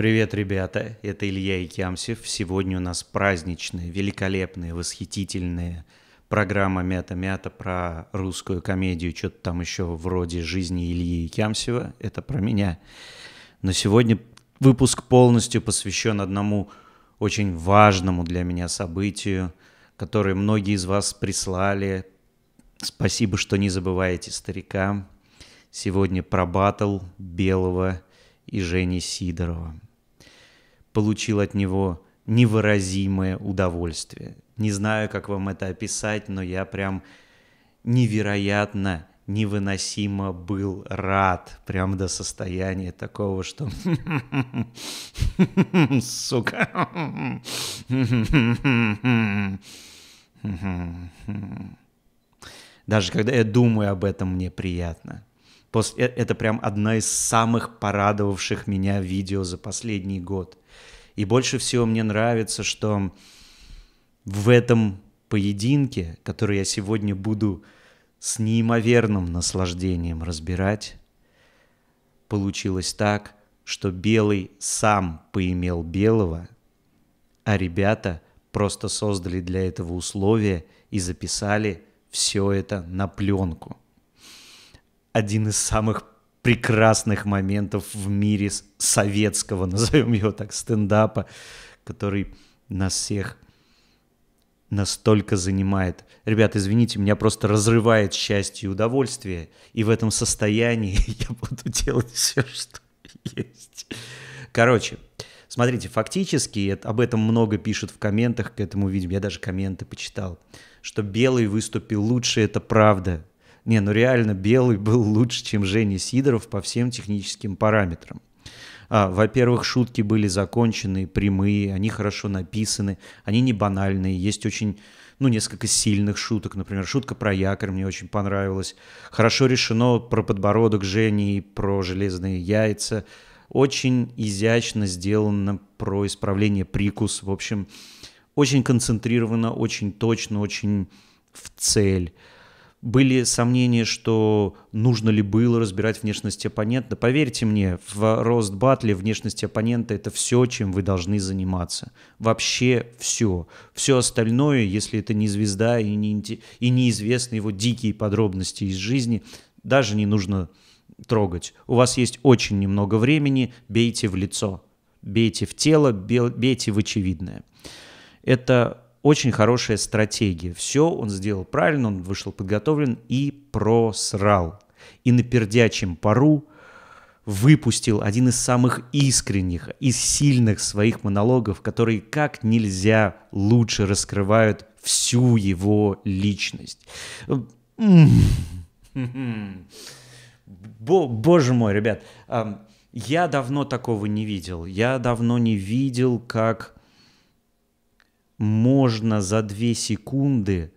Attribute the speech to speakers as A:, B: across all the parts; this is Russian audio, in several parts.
A: Привет, ребята! Это Илья Якямсев. Сегодня у нас праздничная, великолепная, восхитительная программа «Мята-мята» про русскую комедию, что-то там еще вроде «Жизни Ильи Якямсева». Это про меня. Но сегодня выпуск полностью посвящен одному очень важному для меня событию, которое многие из вас прислали. Спасибо, что не забываете старикам. Сегодня про батл Белого и Жени Сидорова получил от него невыразимое удовольствие. Не знаю, как вам это описать, но я прям невероятно, невыносимо был рад, прям до состояния такого, что сука. Даже когда я думаю об этом, мне приятно. После, э, это прям одна из самых порадовавших меня видео за последний год. И больше всего мне нравится, что в этом поединке, который я сегодня буду с неимоверным наслаждением разбирать, получилось так, что белый сам поимел белого, а ребята просто создали для этого условия и записали все это на пленку. Один из самых прекрасных моментов в мире советского, назовем его так, стендапа, который нас всех настолько занимает. Ребят, извините, меня просто разрывает счастье и удовольствие, и в этом состоянии я буду делать все, что есть. Короче, смотрите, фактически об этом много пишут в комментах к этому видео, я даже комменты почитал, что белый выступил лучше, это правда. Не, ну реально Белый был лучше, чем Женя Сидоров по всем техническим параметрам. А, во-первых, шутки были законченные, прямые, они хорошо написаны, они не банальные, есть очень ну, несколько сильных шуток. Например, шутка про якорь мне очень понравилась. Хорошо решено про подбородок Жени, и про железные яйца. Очень изящно сделано про исправление прикус. В общем, очень концентрировано, очень точно, очень в цель. Были сомнения, что нужно ли было разбирать внешность оппонента. Поверьте мне, в рост батле внешность оппонента это все, чем вы должны заниматься. Вообще все. Все остальное, если это не звезда и, не, и неизвестны его дикие подробности из жизни, даже не нужно трогать. У вас есть очень немного времени, бейте в лицо, бейте в тело, бейте в очевидное. Это очень хорошая стратегия. Все он сделал правильно, он вышел подготовлен и просрал. И на пердячем пару выпустил один из самых искренних и сильных своих монологов, которые как нельзя лучше раскрывают всю его личность. Боже мой, ребят, я давно такого не видел. Я давно не видел, как можно за две секунды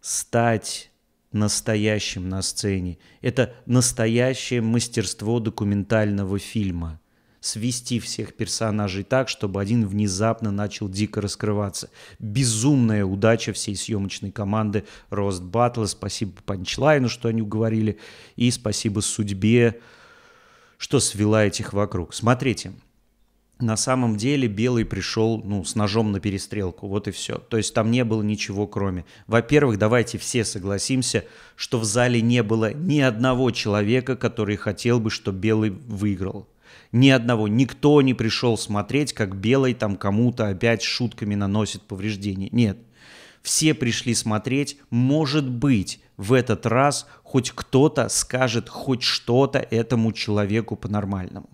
A: стать настоящим на сцене. Это настоящее мастерство документального фильма. Свести всех персонажей так, чтобы один внезапно начал дико раскрываться. Безумная удача всей съемочной команды Рост Батла. Спасибо Панчлайну, что они уговорили. И спасибо судьбе, что свела этих вокруг. Смотрите, на самом деле Белый пришел ну, с ножом на перестрелку, вот и все. То есть там не было ничего кроме. Во-первых, давайте все согласимся, что в зале не было ни одного человека, который хотел бы, чтобы Белый выиграл. Ни одного. Никто не пришел смотреть, как Белый там кому-то опять шутками наносит повреждения. Нет. Все пришли смотреть, может быть, в этот раз хоть кто-то скажет хоть что-то этому человеку по-нормальному.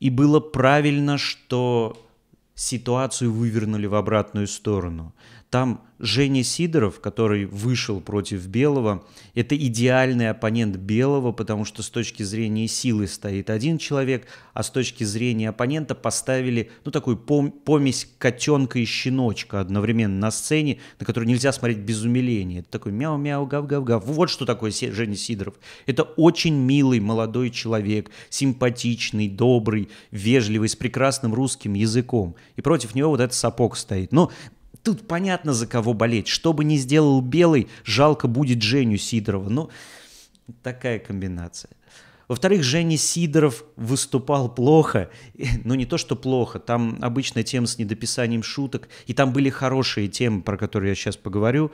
A: И было правильно, что ситуацию вывернули в обратную сторону. Там Женя Сидоров, который вышел против Белого, это идеальный оппонент Белого, потому что с точки зрения силы стоит один человек, а с точки зрения оппонента поставили, ну, такую пом- помесь котенка и щеночка одновременно на сцене, на которую нельзя смотреть без умиления. Это такой мяу-мяу, гав-гав-гав. Вот что такое Женя Сидоров. Это очень милый молодой человек, симпатичный, добрый, вежливый, с прекрасным русским языком. И против него вот этот сапог стоит. Но тут понятно, за кого болеть. Что бы ни сделал Белый, жалко будет Женю Сидорова. Ну, такая комбинация. Во-вторых, Женя Сидоров выступал плохо. но ну, не то, что плохо. Там обычная тема с недописанием шуток. И там были хорошие темы, про которые я сейчас поговорю.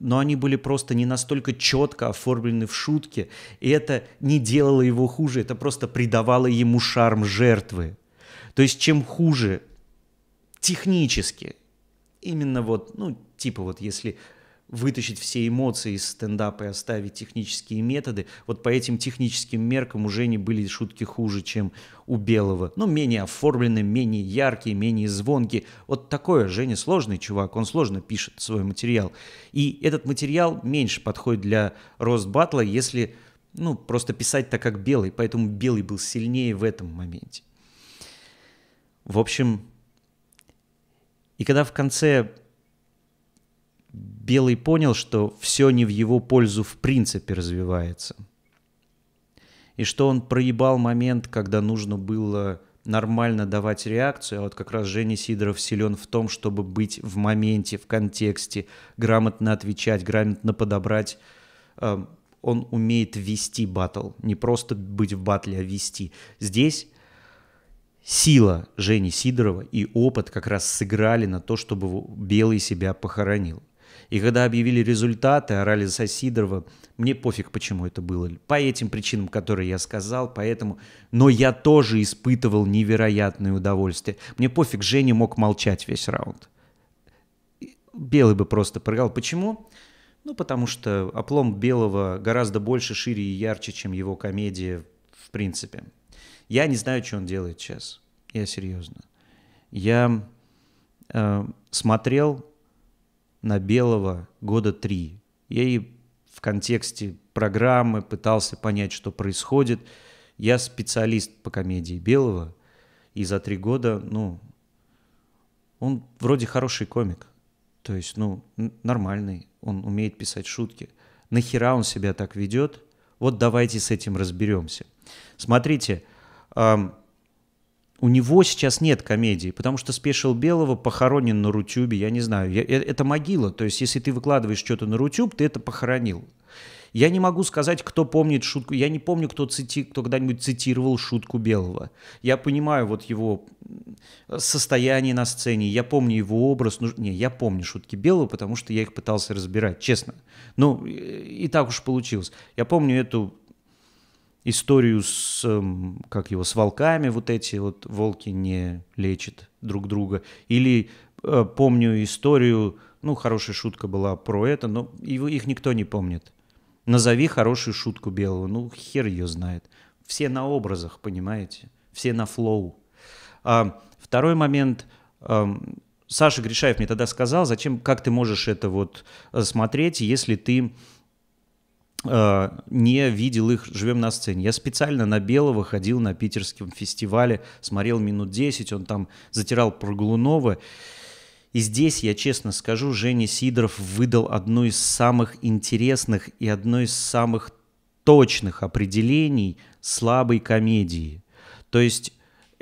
A: Но они были просто не настолько четко оформлены в шутке. И это не делало его хуже. Это просто придавало ему шарм жертвы. То есть, чем хуже технически именно вот, ну, типа вот если вытащить все эмоции из стендапа и оставить технические методы, вот по этим техническим меркам уже не были шутки хуже, чем у Белого. Ну, менее оформленные, менее яркие, менее звонкие. Вот такое. Женя сложный чувак, он сложно пишет свой материал. И этот материал меньше подходит для Ростбатла, если, ну, просто писать так, как Белый. Поэтому Белый был сильнее в этом моменте. В общем, и когда в конце Белый понял, что все не в его пользу в принципе развивается, и что он проебал момент, когда нужно было нормально давать реакцию, а вот как раз Женя Сидоров силен в том, чтобы быть в моменте, в контексте, грамотно отвечать, грамотно подобрать. Э, он умеет вести батл, не просто быть в батле, а вести. Здесь сила Жени Сидорова и опыт как раз сыграли на то, чтобы Белый себя похоронил. И когда объявили результаты, орали за Сидорова, мне пофиг, почему это было. По этим причинам, которые я сказал, поэтому... Но я тоже испытывал невероятное удовольствие. Мне пофиг, Женя мог молчать весь раунд. Белый бы просто прыгал. Почему? Ну, потому что оплом Белого гораздо больше, шире и ярче, чем его комедия в принципе. Я не знаю, что он делает сейчас. Я серьезно. Я э, смотрел на Белого года три. Я и в контексте программы пытался понять, что происходит. Я специалист по комедии Белого, и за три года, ну, он вроде хороший комик. То есть, ну, нормальный, он умеет писать шутки. Нахера он себя так ведет? Вот давайте с этим разберемся. Смотрите, у него сейчас нет комедии, потому что спешил Белого похоронен на Рутюбе, я не знаю, я, э, это могила, то есть если ты выкладываешь что-то на Рутюб, ты это похоронил. Я не могу сказать, кто помнит шутку, я не помню, кто, цити, кто когда-нибудь цитировал шутку Белого. Я понимаю вот его э, состояние на сцене, я помню его образ, ну, не, я помню шутки Белого, потому что я их пытался разбирать, честно. Ну, э, и так уж получилось. Я помню эту историю с, эм, как его, с волками, вот эти вот волки не лечат друг друга. Или э, помню историю, ну, хорошая шутка была про это, но его, их никто не помнит. Назови хорошую шутку белого, ну, хер ее знает. Все на образах, понимаете? Все на флоу. А, второй момент. А, Саша Гришаев мне тогда сказал, зачем, как ты можешь это вот э, смотреть, если ты Э, не видел их «Живем на сцене». Я специально на Белого ходил на питерском фестивале, смотрел минут 10, он там затирал про И здесь, я честно скажу, Женя Сидоров выдал одно из самых интересных и одно из самых точных определений слабой комедии. То есть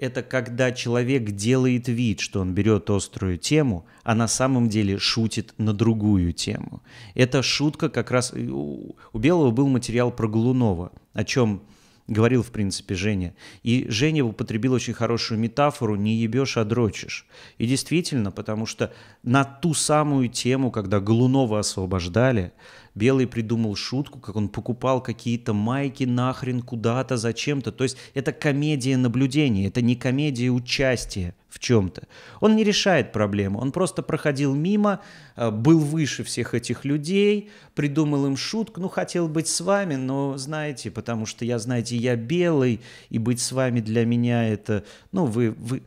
A: это когда человек делает вид, что он берет острую тему, а на самом деле шутит на другую тему. Эта шутка как раз... У Белого был материал про Голунова, о чем говорил, в принципе, Женя. И Женя употребил очень хорошую метафору «не ебешь, а дрочишь». И действительно, потому что на ту самую тему, когда Голунова освобождали, Белый придумал шутку, как он покупал какие-то майки нахрен куда-то, зачем-то. То есть это комедия наблюдения, это не комедия участия в чем-то. Он не решает проблему, он просто проходил мимо, э, был выше всех этих людей, придумал им шутку, ну, хотел быть с вами, но, знаете, потому что я, знаете, я белый, и быть с вами для меня это, ну, вы, вы...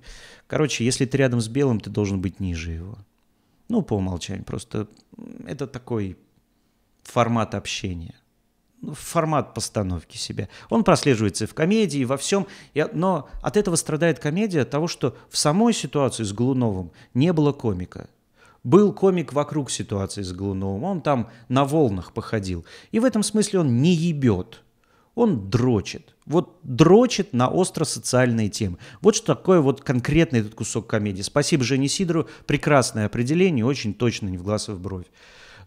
A: Короче, если ты рядом с белым, ты должен быть ниже его. Ну, по умолчанию, просто это такой формат общения, ну, формат постановки себя. Он прослеживается и в комедии, и во всем. Но от этого страдает комедия, от того, что в самой ситуации с Глуновым не было комика. Был комик вокруг ситуации с Глуновым, он там на волнах походил. И в этом смысле он не ебет, он дрочит. Вот дрочит на остро-социальные темы. Вот что такое вот конкретный этот кусок комедии. Спасибо Жене Сидору, прекрасное определение, очень точно, не в глаз и а в бровь.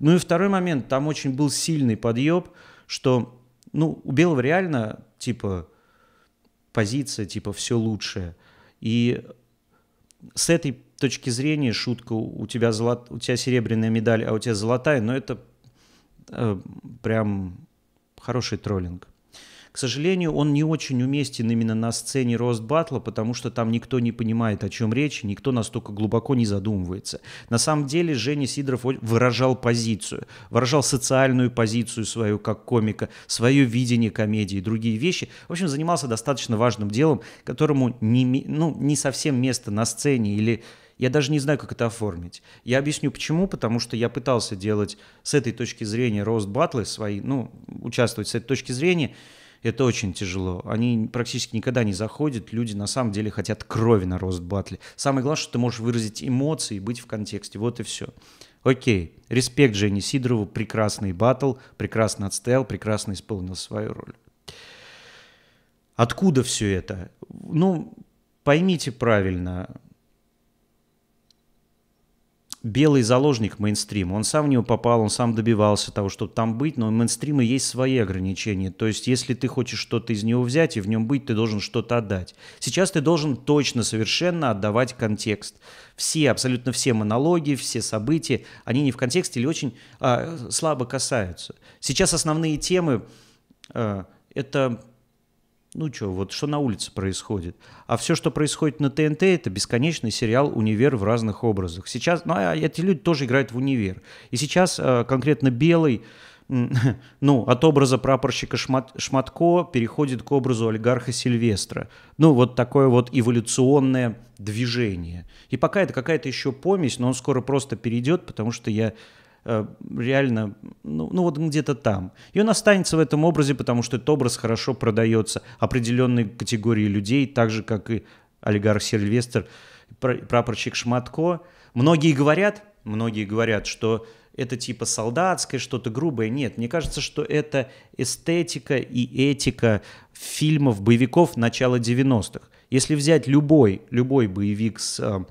A: Ну и второй момент, там очень был сильный подъеб, что, ну, у Белого реально, типа, позиция, типа, все лучшее. И с этой точки зрения шутка, у тебя, золот, у тебя серебряная медаль, а у тебя золотая, но это э, прям хороший троллинг. К сожалению, он не очень уместен именно на сцене Рост Батла, потому что там никто не понимает, о чем речь, никто настолько глубоко не задумывается. На самом деле Женя Сидоров выражал позицию, выражал социальную позицию свою как комика, свое видение комедии, другие вещи. В общем, занимался достаточно важным делом, которому не, ну, не совсем место на сцене или я даже не знаю, как это оформить. Я объясню почему, потому что я пытался делать с этой точки зрения рост батлы свои, ну, участвовать с этой точки зрения, это очень тяжело. Они практически никогда не заходят. Люди на самом деле хотят крови на рост батле. Самое главное, что ты можешь выразить эмоции и быть в контексте. Вот и все. Окей, респект Жене Сидорову, прекрасный батл, прекрасно отстоял, прекрасно исполнил свою роль. Откуда все это? Ну, поймите правильно, белый заложник мейнстрима. Он сам в него попал, он сам добивался того, чтобы там быть, но у мейнстрима есть свои ограничения. То есть, если ты хочешь что-то из него взять и в нем быть, ты должен что-то отдать. Сейчас ты должен точно, совершенно отдавать контекст. Все, абсолютно все монологи, все события, они не в контексте или очень а, слабо касаются. Сейчас основные темы а, это ну что, вот что на улице происходит. А все, что происходит на ТНТ, это бесконечный сериал «Универ» в разных образах. Сейчас, ну, а эти люди тоже играют в «Универ». И сейчас э, конкретно Белый, ну, от образа прапорщика Шмат, Шматко переходит к образу олигарха Сильвестра. Ну, вот такое вот эволюционное движение. И пока это какая-то еще помесь, но он скоро просто перейдет, потому что я Э, реально, ну, ну вот где-то там. И он останется в этом образе, потому что этот образ хорошо продается определенной категории людей, так же, как и олигарх Сильвестр, прапорщик Шматко. Многие говорят, многие говорят, что это типа солдатское, что-то грубое. Нет, мне кажется, что это эстетика и этика фильмов, боевиков начала 90-х. Если взять любой, любой боевик с э,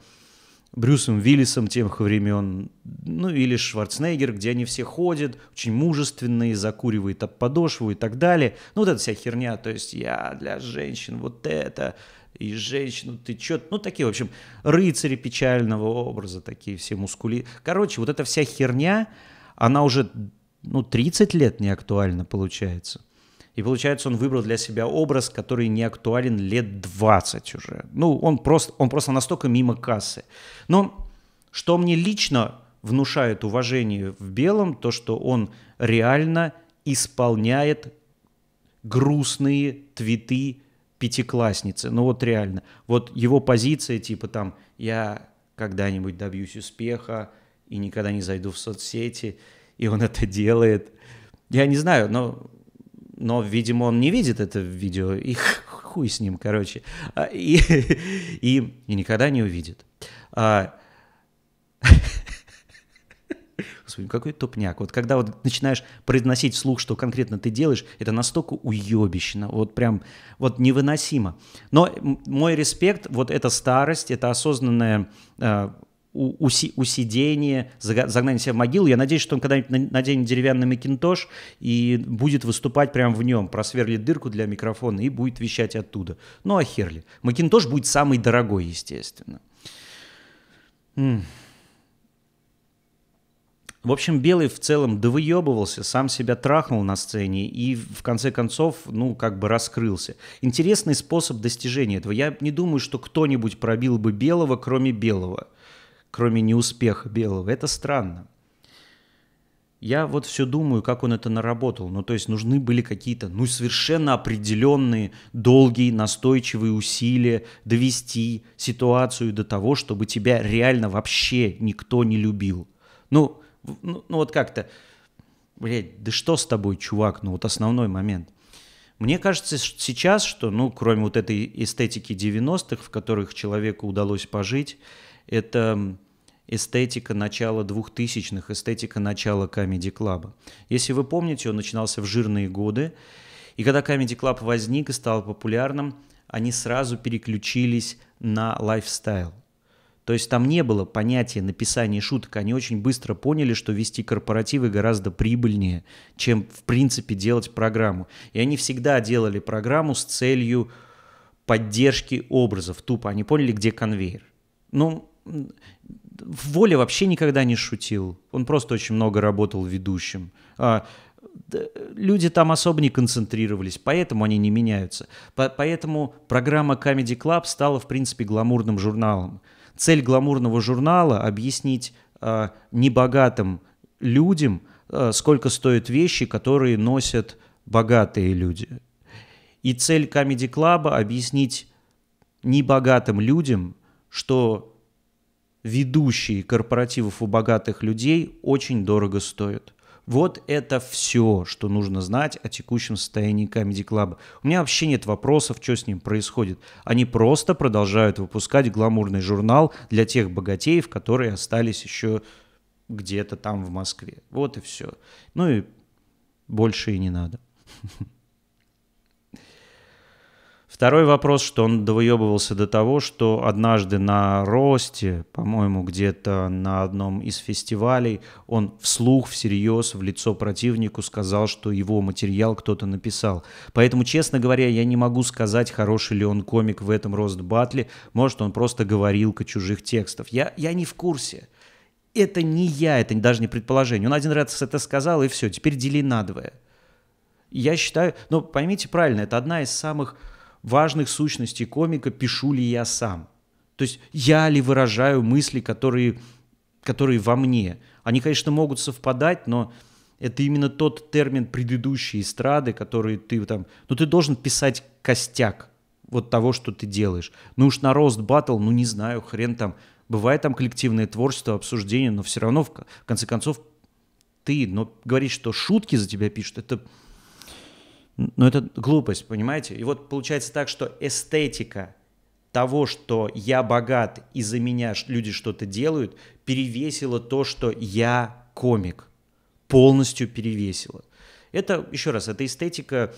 A: Брюсом Виллисом тех времен, ну или Шварценеггер, где они все ходят, очень мужественные, закуривают об подошву и так далее. Ну вот эта вся херня, то есть я для женщин вот это, и женщину ты чё, ну такие, в общем, рыцари печального образа, такие все мускули. Короче, вот эта вся херня, она уже, ну, 30 лет не актуальна получается. И получается, он выбрал для себя образ, который не актуален лет 20 уже. Ну, он просто, он просто настолько мимо кассы. Но что мне лично внушает уважение в белом, то, что он реально исполняет грустные твиты пятиклассницы. Ну вот реально. Вот его позиция типа там «я когда-нибудь добьюсь успеха и никогда не зайду в соцсети», и он это делает. Я не знаю, но но, видимо, он не видит это видео, и хуй с ним, короче, а, и, и, и никогда не увидит. А, Господи, какой тупняк. Вот когда вот начинаешь произносить вслух, что конкретно ты делаешь, это настолько уебищно, вот прям, вот невыносимо. Но мой респект, вот эта старость, это осознанное а, Уси у, у сидения, загнание себя в могилу. Я надеюсь, что он когда-нибудь наденет деревянный макинтош и будет выступать прямо в нем, просверлит дырку для микрофона и будет вещать оттуда. Ну а херли. Макинтош будет самый дорогой, естественно. В общем, Белый в целом довыебывался, сам себя трахнул на сцене и в конце концов, ну, как бы раскрылся. Интересный способ достижения этого. Я не думаю, что кто-нибудь пробил бы Белого, кроме Белого кроме неуспеха белого. Это странно. Я вот все думаю, как он это наработал. Ну, то есть нужны были какие-то, ну, совершенно определенные, долгие, настойчивые усилия довести ситуацию до того, чтобы тебя реально вообще никто не любил. Ну, ну, ну вот как-то, блядь, да что с тобой, чувак? Ну, вот основной момент. Мне кажется что сейчас, что, ну, кроме вот этой эстетики 90-х, в которых человеку удалось пожить, это эстетика начала 2000-х, эстетика начала Comedy Club. Если вы помните, он начинался в жирные годы, и когда Comedy Club возник и стал популярным, они сразу переключились на лайфстайл. То есть там не было понятия написания шуток. Они очень быстро поняли, что вести корпоративы гораздо прибыльнее, чем в принципе делать программу. И они всегда делали программу с целью поддержки образов. Тупо они поняли, где конвейер. Ну, в воле вообще никогда не шутил. Он просто очень много работал ведущим. А, люди там особо не концентрировались, поэтому они не меняются. По поэтому программа Comedy Club стала, в принципе, гламурным журналом. Цель гламурного журнала — объяснить э, небогатым людям, э, сколько стоят вещи, которые носят богатые люди. И цель Comedy Club — объяснить небогатым людям, что ведущие корпоративов у богатых людей очень дорого стоят. Вот это все, что нужно знать о текущем состоянии Comedy Club. У меня вообще нет вопросов, что с ним происходит. Они просто продолжают выпускать гламурный журнал для тех богатеев, которые остались еще где-то там в Москве. Вот и все. Ну и больше и не надо. Второй вопрос, что он довыебывался до того, что однажды на Росте, по-моему, где-то на одном из фестивалей, он вслух, всерьез, в лицо противнику сказал, что его материал кто-то написал. Поэтому, честно говоря, я не могу сказать, хороший ли он комик в этом Рост Батле. Может, он просто говорилка чужих текстов. Я, я не в курсе. Это не я, это даже не предположение. Он один раз это сказал, и все, теперь дели надвое. Я считаю, ну, поймите правильно, это одна из самых важных сущностей комика пишу ли я сам. То есть я ли выражаю мысли, которые, которые во мне. Они, конечно, могут совпадать, но это именно тот термин предыдущей эстрады, который ты там... Ну, ты должен писать костяк вот того, что ты делаешь. Ну уж на рост батл, ну не знаю, хрен там. Бывает там коллективное творчество, обсуждение, но все равно, в конце концов, ты, но говорить, что шутки за тебя пишут, это но это глупость, понимаете? И вот получается так, что эстетика того, что я богат и за меня люди что-то делают, перевесила то, что я комик. Полностью перевесила. Это, еще раз, это эстетика...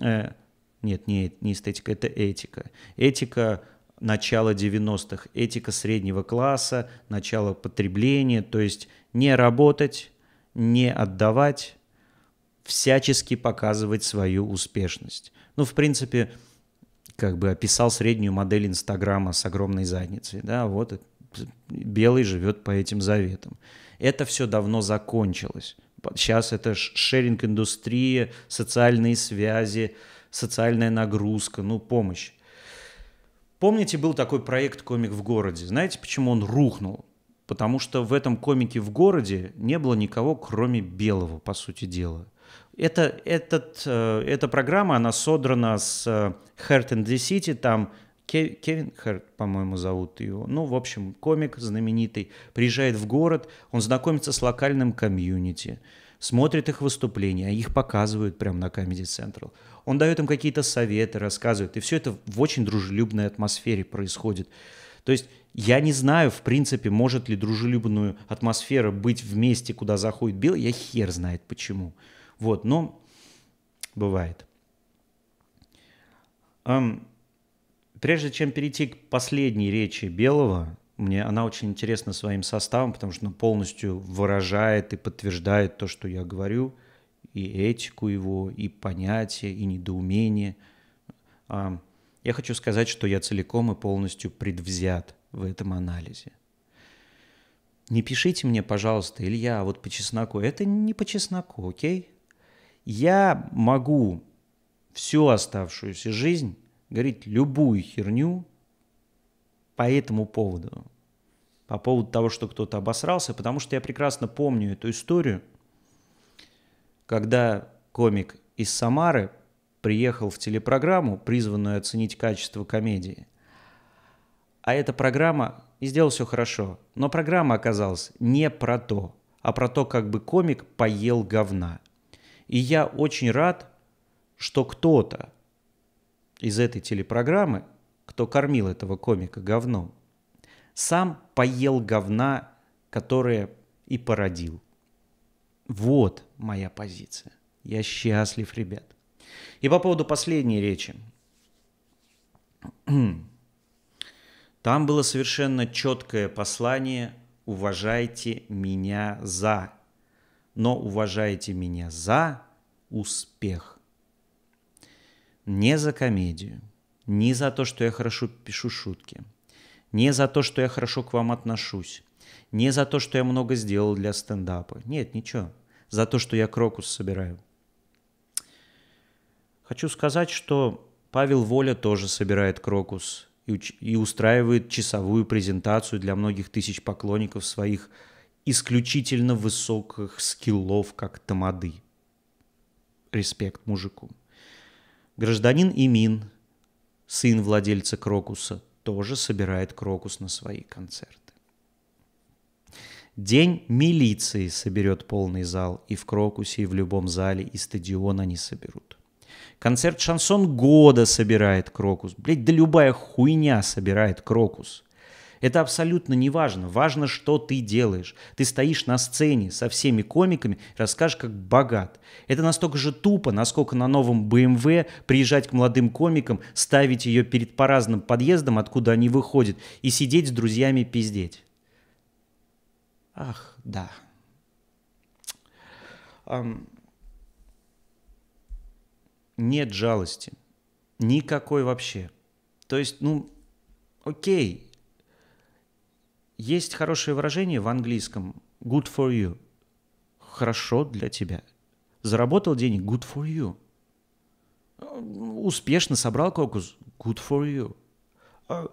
A: Э, нет, не, не эстетика, это этика. Этика начала 90-х, этика среднего класса, начала потребления, то есть не работать, не отдавать, всячески показывать свою успешность. Ну, в принципе, как бы описал среднюю модель Инстаграма с огромной задницей. Да, вот белый живет по этим заветам. Это все давно закончилось. Сейчас это шеринг индустрии, социальные связи, социальная нагрузка, ну, помощь. Помните, был такой проект «Комик в городе»? Знаете, почему он рухнул? Потому что в этом комике в городе не было никого, кроме белого, по сути дела – это, этот, э, эта программа, она содрана с э, Heart and the City, там Кевин Харт, по-моему, зовут его. Ну, в общем, комик знаменитый. Приезжает в город, он знакомится с локальным комьюнити, смотрит их выступления, а их показывают прямо на Comedy Central. Он дает им какие-то советы, рассказывает. И все это в очень дружелюбной атмосфере происходит. То есть я не знаю, в принципе, может ли дружелюбную атмосферу быть вместе куда заходит Билл. Я хер знает Почему? Вот, но бывает. прежде чем перейти к последней речи Белого, мне она очень интересна своим составом, потому что она полностью выражает и подтверждает то, что я говорю, и этику его, и понятия, и недоумение. я хочу сказать, что я целиком и полностью предвзят в этом анализе. Не пишите мне, пожалуйста, Илья, а вот по чесноку. Это не по чесноку, окей? я могу всю оставшуюся жизнь говорить любую херню по этому поводу. По поводу того, что кто-то обосрался, потому что я прекрасно помню эту историю, когда комик из Самары приехал в телепрограмму, призванную оценить качество комедии. А эта программа и сделал все хорошо. Но программа оказалась не про то, а про то, как бы комик поел говна. И я очень рад, что кто-то из этой телепрограммы, кто кормил этого комика говном, сам поел говна, которое и породил. Вот моя позиция. Я счастлив, ребят. И по поводу последней речи. Там было совершенно четкое послание «Уважайте меня за» но уважайте меня за успех. Не за комедию, не за то, что я хорошо пишу шутки, не за то, что я хорошо к вам отношусь, не за то, что я много сделал для стендапа. Нет, ничего. За то, что я крокус собираю. Хочу сказать, что Павел Воля тоже собирает крокус и, и устраивает часовую презентацию для многих тысяч поклонников своих исключительно высоких скиллов, как тамады. Респект мужику. Гражданин Имин, сын владельца Крокуса, тоже собирает Крокус на свои концерты. День милиции соберет полный зал, и в Крокусе, и в любом зале, и стадион они соберут. Концерт «Шансон года» собирает Крокус. Блять, да любая хуйня собирает Крокус. Это абсолютно не важно. Важно, что ты делаешь. Ты стоишь на сцене со всеми комиками, расскажешь, как богат. Это настолько же тупо, насколько на новом BMW эм приезжать к молодым комикам, ставить ее перед по подъездом, откуда они выходят, и сидеть с друзьями пиздеть. Ах, да. Um, нет жалости. Никакой вообще. То есть, ну, окей, есть хорошее выражение в английском «good for you» – «хорошо для тебя». Заработал денег – «good for you». Успешно собрал кокус – «good for you». «А,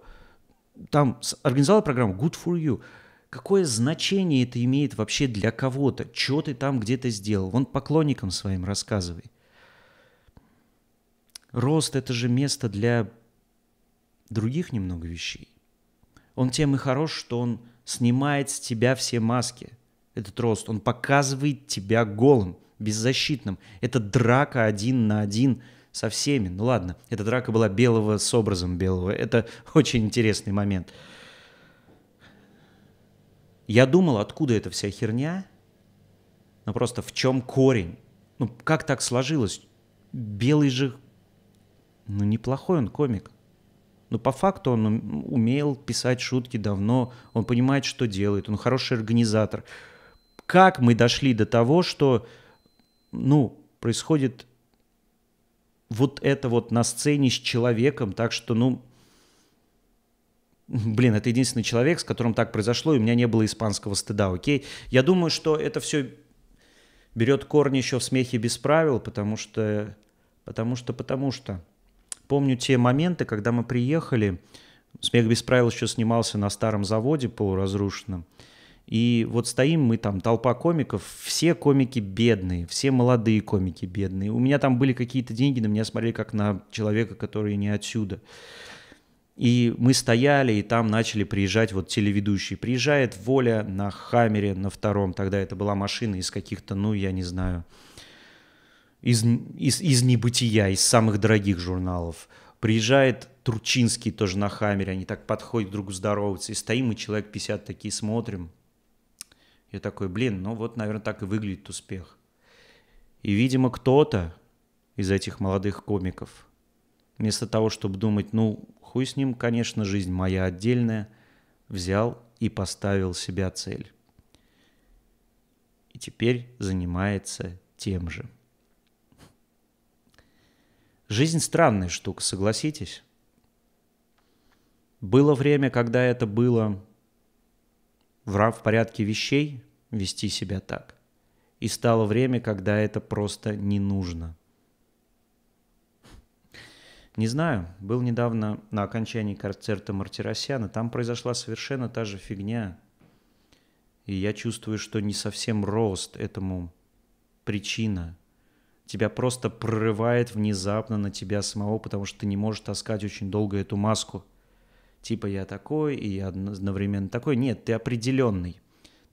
A: там организовал программу – «good for you». Какое значение это имеет вообще для кого-то? Что ты там где-то сделал? Вон поклонникам своим рассказывай. Рост – это же место для других немного вещей. Он тем и хорош, что он снимает с тебя все маски. Этот рост, он показывает тебя голым, беззащитным. Это драка один на один со всеми. Ну ладно, эта драка была белого с образом белого. Это очень интересный момент. Я думал, откуда эта вся херня, но просто в чем корень? Ну, как так сложилось? Белый же, ну, неплохой он комик. Но по факту он умел писать шутки давно, он понимает, что делает, он хороший организатор. Как мы дошли до того, что ну, происходит вот это вот на сцене с человеком, так что, ну, Блин, это единственный человек, с которым так произошло, и у меня не было испанского стыда, окей? Я думаю, что это все берет корни еще в смехе без правил, потому что... Потому что, потому что... Помню те моменты, когда мы приехали, «Смех без правил» еще снимался на старом заводе полуразрушенном, и вот стоим мы там, толпа комиков, все комики бедные, все молодые комики бедные. У меня там были какие-то деньги, на меня смотрели как на человека, который не отсюда. И мы стояли, и там начали приезжать вот телеведущие. Приезжает Воля на Хаммере на втором, тогда это была машина из каких-то, ну, я не знаю, из, из, из небытия, из самых дорогих журналов. Приезжает Турчинский тоже на Хаммере, они так подходят друг здороваться, и стоим и человек 50 такие смотрим. Я такой, блин, ну вот, наверное, так и выглядит успех. И, видимо, кто-то из этих молодых комиков, вместо того, чтобы думать, ну, хуй с ним, конечно, жизнь моя отдельная, взял и поставил себя цель. И теперь занимается тем же. Жизнь странная штука, согласитесь? Было время, когда это было в, порядке вещей вести себя так. И стало время, когда это просто не нужно. Не знаю, был недавно на окончании концерта Мартиросяна, там произошла совершенно та же фигня. И я чувствую, что не совсем рост этому причина – тебя просто прорывает внезапно на тебя самого, потому что ты не можешь таскать очень долго эту маску. Типа я такой и я одновременно такой. Нет, ты определенный.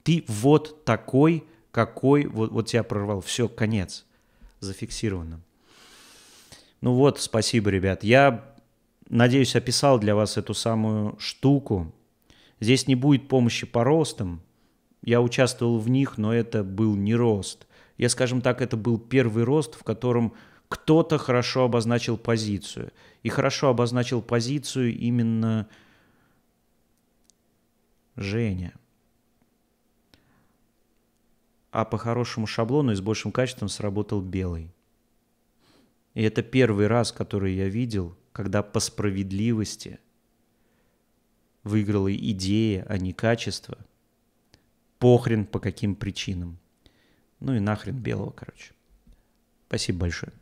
A: Ты вот такой, какой, вот, вот тебя прорвал. Все, конец. Зафиксировано. Ну вот, спасибо, ребят. Я, надеюсь, описал для вас эту самую штуку. Здесь не будет помощи по ростам. Я участвовал в них, но это был не рост – я, скажем так, это был первый рост, в котором кто-то хорошо обозначил позицию. И хорошо обозначил позицию именно Женя. А по хорошему шаблону и с большим качеством сработал белый. И это первый раз, который я видел, когда по справедливости выиграла идея, а не качество. Похрен по каким причинам. Ну и нахрен белого, короче. Спасибо большое.